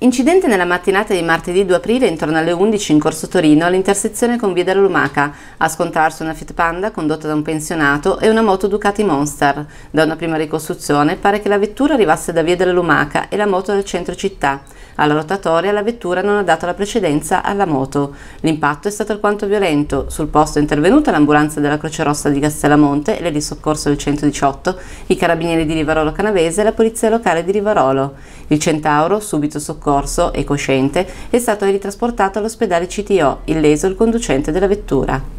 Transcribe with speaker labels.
Speaker 1: Incidente nella mattinata di martedì 2 aprile intorno alle 11 in Corso Torino all'intersezione con Via della Lumaca a scontrarsi una Fiat Panda condotta da un pensionato e una moto Ducati Monster. Da una prima ricostruzione pare che la vettura arrivasse da Via della Lumaca e la moto dal centro città. Alla rotatoria la vettura non ha dato la precedenza alla moto. L'impatto è stato alquanto violento. Sul posto è intervenuta l'ambulanza della Croce Rossa di Castellamonte, l'elisoccorso del 118, i carabinieri di Rivarolo Canavese e la polizia locale di Rivarolo. Il centauro, subito soccorso e cosciente, è stato ritrasportato all'ospedale CTO, illeso il conducente della vettura.